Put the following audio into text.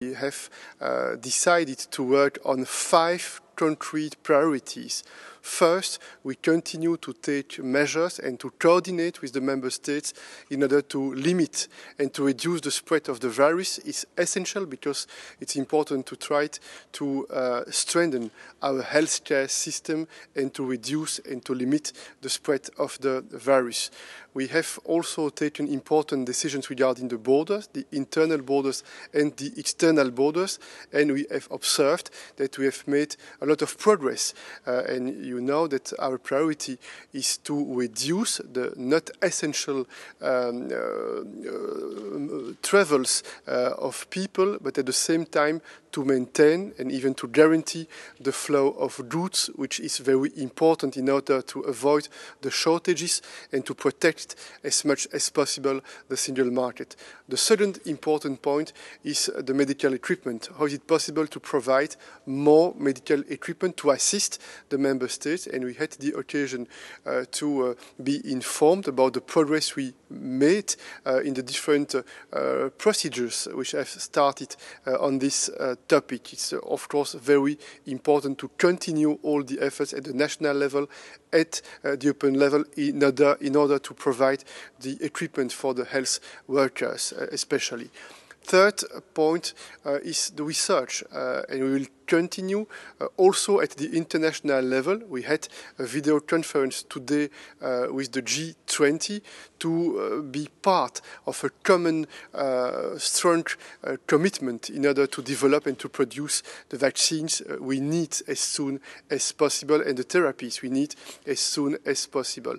We have uh, decided to work on five concrete priorities First, we continue to take measures and to coordinate with the member states in order to limit and to reduce the spread of the virus is essential because it's important to try to uh, strengthen our healthcare system and to reduce and to limit the spread of the virus. We have also taken important decisions regarding the borders, the internal borders and the external borders, and we have observed that we have made a lot of progress. Uh, and you you know that our priority is to reduce the not essential um, uh, uh travels uh, of people, but at the same time to maintain and even to guarantee the flow of goods, which is very important in order to avoid the shortages and to protect as much as possible the single market. The second important point is the medical equipment. How is it possible to provide more medical equipment to assist the member states? And we had the occasion uh, to uh, be informed about the progress we made uh, in the different uh, uh, procedures which have started uh, on this topic. It's, uh, of course, very important to continue all the efforts at the national level, at uh, the European level, in order, in order to provide the equipment for the health workers, uh, especially third point uh, is the research, uh, and we will continue uh, also at the international level. We had a video conference today with the G20 to be part of a common strong commitment in order to develop and to produce the vaccines we need as soon as possible and the therapies we need as soon as possible.